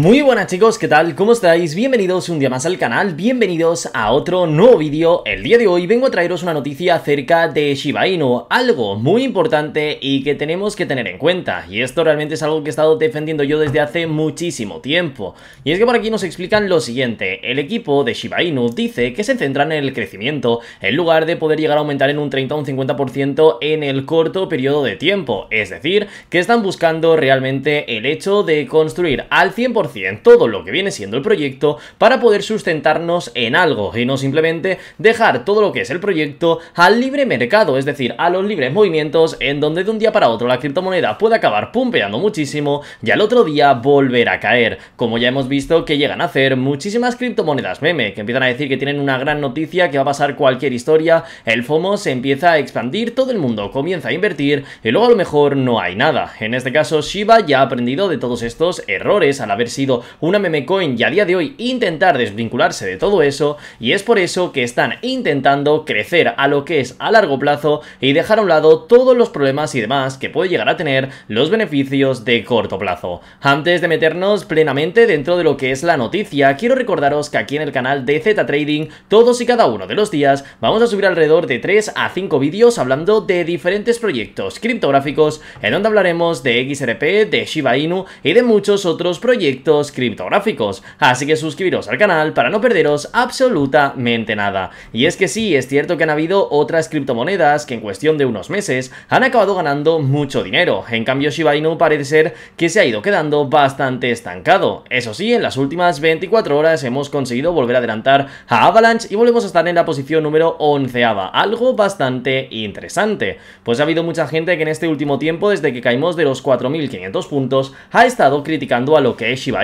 Muy buenas chicos, ¿qué tal? ¿Cómo estáis? Bienvenidos un día más al canal, bienvenidos a otro nuevo vídeo. El día de hoy vengo a traeros una noticia acerca de Shiba Inu, algo muy importante y que tenemos que tener en cuenta. Y esto realmente es algo que he estado defendiendo yo desde hace muchísimo tiempo. Y es que por aquí nos explican lo siguiente, el equipo de Shiba Inu dice que se centran en el crecimiento, en lugar de poder llegar a aumentar en un 30 o un 50% en el corto periodo de tiempo. Es decir, que están buscando realmente el hecho de construir al 100% en todo lo que viene siendo el proyecto para poder sustentarnos en algo y no simplemente dejar todo lo que es el proyecto al libre mercado, es decir, a los libres movimientos en donde de un día para otro la criptomoneda puede acabar pumpeando muchísimo y al otro día volver a caer, como ya hemos visto que llegan a hacer muchísimas criptomonedas meme, que empiezan a decir que tienen una gran noticia, que va a pasar cualquier historia, el FOMO se empieza a expandir, todo el mundo comienza a invertir y luego a lo mejor no hay nada. En este caso Shiba ya ha aprendido de todos estos errores al haber sido sido una coin y a día de hoy intentar desvincularse de todo eso y es por eso que están intentando crecer a lo que es a largo plazo y dejar a un lado todos los problemas y demás que puede llegar a tener los beneficios de corto plazo. Antes de meternos plenamente dentro de lo que es la noticia, quiero recordaros que aquí en el canal de Z Trading todos y cada uno de los días vamos a subir alrededor de 3 a 5 vídeos hablando de diferentes proyectos criptográficos en donde hablaremos de XRP, de Shiba Inu y de muchos otros proyectos criptográficos, así que suscribiros al canal para no perderos absolutamente nada. Y es que sí, es cierto que han habido otras criptomonedas que en cuestión de unos meses han acabado ganando mucho dinero, en cambio Shiba Inu parece ser que se ha ido quedando bastante estancado. Eso sí, en las últimas 24 horas hemos conseguido volver a adelantar a Avalanche y volvemos a estar en la posición número 11, algo bastante interesante, pues ha habido mucha gente que en este último tiempo, desde que caímos de los 4.500 puntos, ha estado criticando a lo que es Shiba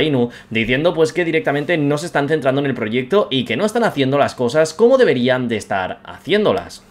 diciendo pues que directamente no se están centrando en el proyecto y que no están haciendo las cosas como deberían de estar haciéndolas.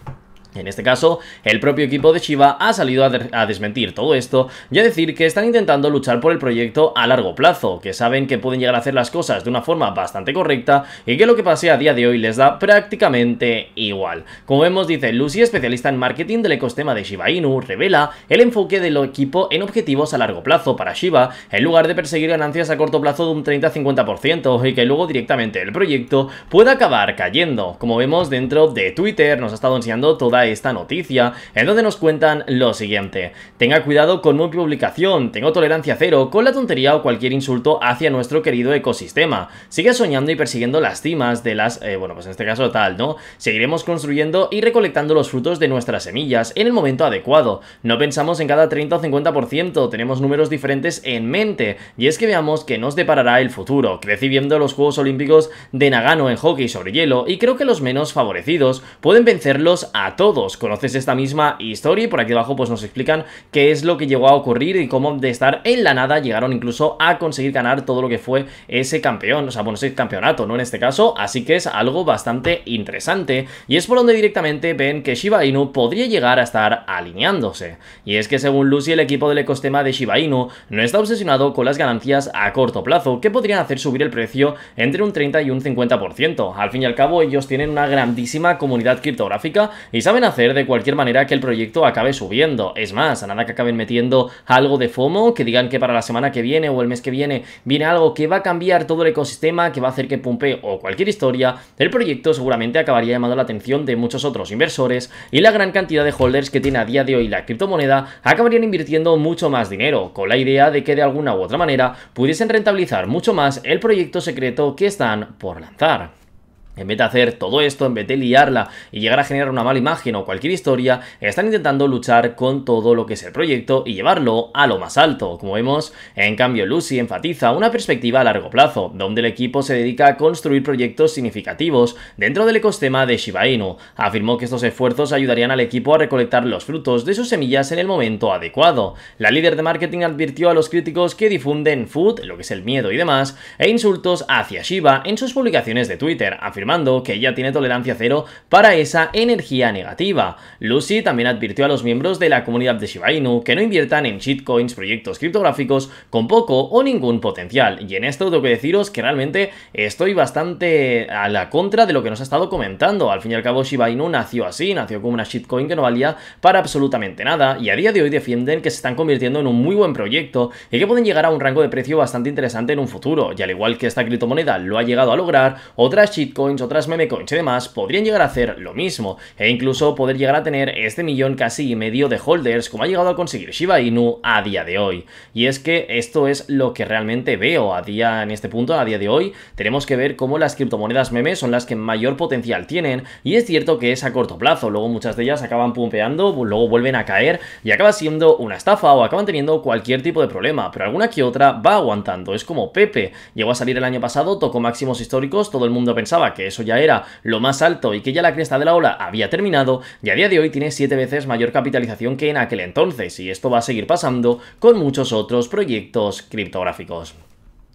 En este caso, el propio equipo de Shiba ha salido a, desmentir todo esto y a decir que están intentando luchar por el proyecto a largo plazo, que saben que pueden llegar a hacer las cosas de una forma bastante correcta y que lo que pase a día de hoy les da prácticamente igual. Como vemos, dice Lucy, especialista en marketing del ecosistema de Shiba Inu, revela el enfoque del equipo en objetivos a largo plazo para Shiba, en lugar de perseguir ganancias a corto plazo de un 30-50% y que luego directamente el proyecto pueda acabar cayendo. Como vemos, dentro de Twitter nos ha estado enseñando toda esta noticia, en donde nos cuentan lo siguiente. Tenga cuidado con mi publicación, tengo tolerancia cero con la tontería o cualquier insulto hacia nuestro querido ecosistema. Sigue soñando y persiguiendo las cimas de las... Eh, bueno, pues en este caso tal, ¿no? Seguiremos construyendo y recolectando los frutos de nuestras semillas en el momento adecuado. No pensamos en cada 30 o 50%, tenemos números diferentes en mente, y es que veamos que nos deparará el futuro. Crecí viendo los Juegos Olímpicos de Nagano en hockey sobre hielo, y creo que los menos favorecidos pueden vencerlos a todos conoces esta misma historia por aquí abajo pues nos explican qué es lo que llegó a ocurrir y cómo de estar en la nada llegaron incluso a conseguir ganar todo lo que fue ese campeón, o sea, bueno, ese campeonato, ¿no? En este caso, así que es algo bastante interesante y es por donde directamente ven que Shiba Inu podría llegar a estar alineándose. Y es que según Lucy, el equipo del ecosistema de Shiba Inu no está obsesionado con las ganancias a corto plazo, que podrían hacer subir el precio entre un 30 y un 50%. Al fin y al cabo, ellos tienen una grandísima comunidad criptográfica y saben hacer de cualquier manera que el proyecto acabe subiendo. Es más, a nada que acaben metiendo algo de FOMO, que digan que para la semana que viene o el mes que viene viene algo que va a cambiar todo el ecosistema, que va a hacer que pumpe o cualquier historia, el proyecto seguramente acabaría llamando la atención de muchos otros inversores y la gran cantidad de holders que tiene a día de hoy la criptomoneda acabarían invirtiendo mucho más dinero, con la idea de que de alguna u otra manera pudiesen rentabilizar mucho más el proyecto secreto que están por lanzar. En vez de hacer todo esto, en vez de liarla y llegar a generar una mala imagen o cualquier historia, están intentando luchar con todo lo que es el proyecto y llevarlo a lo más alto. Como vemos, en cambio Lucy enfatiza una perspectiva a largo plazo, donde el equipo se dedica a construir proyectos significativos dentro del ecosistema de Shiba Inu. Afirmó que estos esfuerzos ayudarían al equipo a recolectar los frutos de sus semillas en el momento adecuado. La líder de marketing advirtió a los críticos que difunden food, lo que es el miedo y demás, e insultos hacia Shiba en sus publicaciones de Twitter, mando, que ella tiene tolerancia cero para esa energía negativa. Lucy también advirtió a los miembros de la comunidad de Shiba Inu que no inviertan en shitcoins proyectos criptográficos con poco o ningún potencial. Y en esto tengo que deciros que realmente estoy bastante a la contra de lo que nos ha estado comentando. Al fin y al cabo Shiba Inu nació así, nació como una shitcoin que no valía para absolutamente nada y a día de hoy defienden que se están convirtiendo en un muy buen proyecto y que pueden llegar a un rango de precio bastante interesante en un futuro. Y al igual que esta criptomoneda lo ha llegado a lograr, otras shitcoins otras meme coins y demás podrían llegar a hacer lo mismo e incluso poder llegar a tener este millón casi y medio de holders como ha llegado a conseguir Shiba Inu a día de hoy. Y es que esto es lo que realmente veo a día en este punto, a día de hoy, tenemos que ver cómo las criptomonedas meme son las que mayor potencial tienen y es cierto que es a corto plazo, luego muchas de ellas acaban pumpeando, luego vuelven a caer y acaba siendo una estafa o acaban teniendo cualquier tipo de problema, pero alguna que otra va aguantando, es como Pepe, llegó a salir el año pasado, tocó máximos históricos, todo el mundo pensaba que eso ya era lo más alto y que ya la cresta de la ola había terminado, y a día de hoy tiene 7 veces mayor capitalización que en aquel entonces, y esto va a seguir pasando con muchos otros proyectos criptográficos.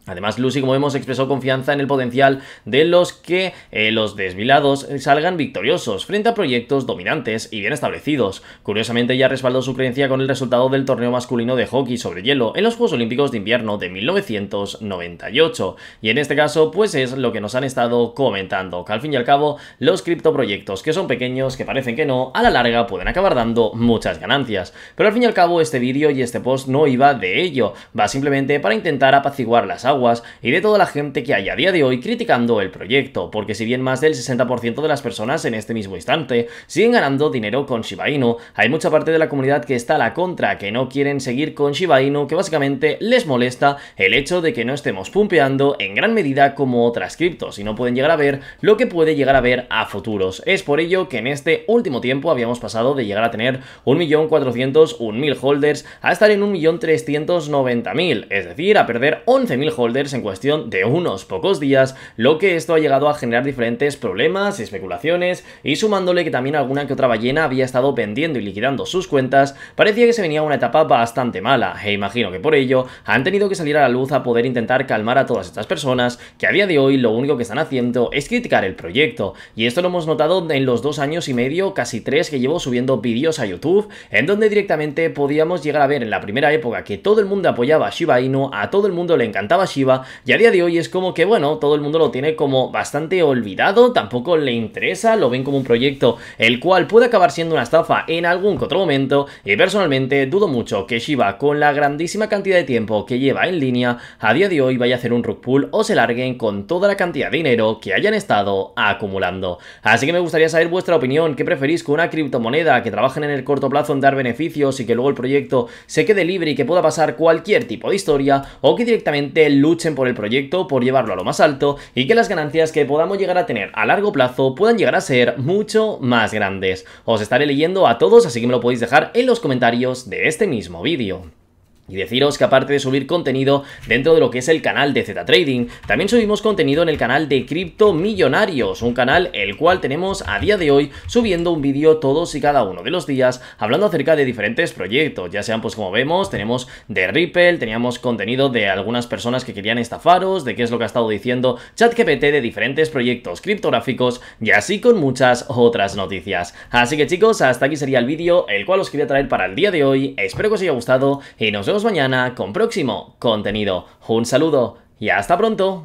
Además, Lucy, como vemos, expresó confianza en el potencial de los que eh, los desvilados eh, salgan victoriosos frente a proyectos dominantes y bien establecidos. Curiosamente, ella respaldó su creencia con el resultado del torneo masculino de hockey sobre hielo en los Juegos Olímpicos de Invierno de 1998. Y en este caso, pues es lo que nos han estado comentando, que al fin y al cabo, los criptoproyectos que son pequeños, que parecen que no, a la larga pueden acabar dando muchas ganancias. Pero al fin y al cabo, este vídeo y este post no iba de ello, va simplemente para intentar apaciguar las aguas y de toda la gente que hay a día de hoy criticando el proyecto, porque si bien más del 60% de las personas en este mismo instante siguen ganando dinero con Shiba Inu, hay mucha parte de la comunidad que está a la contra, que no quieren seguir con Shiba Inu, que básicamente les molesta el hecho de que no estemos pumpeando en gran medida como otras criptos y no pueden llegar a ver lo que puede llegar a ver a futuros. Es por ello que en este último tiempo habíamos pasado de llegar a tener 1.401.000 holders a estar en 1.390.000, es decir, a perder 11.000 en cuestión de unos pocos días, lo que esto ha llegado a generar diferentes problemas, especulaciones y sumándole que también alguna que otra ballena había estado vendiendo y liquidando sus cuentas, parecía que se venía una etapa bastante mala e imagino que por ello han tenido que salir a la luz a poder intentar calmar a todas estas personas que a día de hoy lo único que están haciendo es criticar el proyecto y esto lo hemos notado en los dos años y medio, casi tres que llevo subiendo vídeos a YouTube en donde directamente podíamos llegar a ver en la primera época que todo el mundo apoyaba a Shiba Inu, a todo el mundo le encantaba Shiba y a día de hoy es como que, bueno, todo el mundo lo tiene como bastante olvidado, tampoco le interesa, lo ven como un proyecto el cual puede acabar siendo una estafa en algún otro momento y personalmente dudo mucho que Shiba con la grandísima cantidad de tiempo que lleva en línea a día de hoy vaya a hacer un rug pull o se larguen con toda la cantidad de dinero que hayan estado acumulando. Así que me gustaría saber vuestra opinión, qué preferís con una criptomoneda que trabajen en el corto plazo en dar beneficios y que luego el proyecto se quede libre y que pueda pasar cualquier tipo de historia o que directamente luchen por el proyecto, por llevarlo a lo más alto y que las ganancias que podamos llegar a tener a largo plazo puedan llegar a ser mucho más grandes. Os estaré leyendo a todos, así que me lo podéis dejar en los comentarios de este mismo vídeo. Y deciros que aparte de subir contenido dentro de lo que es el canal de Z Trading, también subimos contenido en el canal de Crypto Millonarios, un canal el cual tenemos a día de hoy subiendo un vídeo todos y cada uno de los días hablando acerca de diferentes proyectos, ya sean pues como vemos, tenemos de Ripple, teníamos contenido de algunas personas que querían estafaros, de qué es lo que ha estado diciendo ChatGPT de diferentes proyectos criptográficos y así con muchas otras noticias. Así que chicos, hasta aquí sería el vídeo, el cual os quería traer para el día de hoy, espero que os haya gustado y nos vemos mañana con próximo contenido. Un saludo y hasta pronto.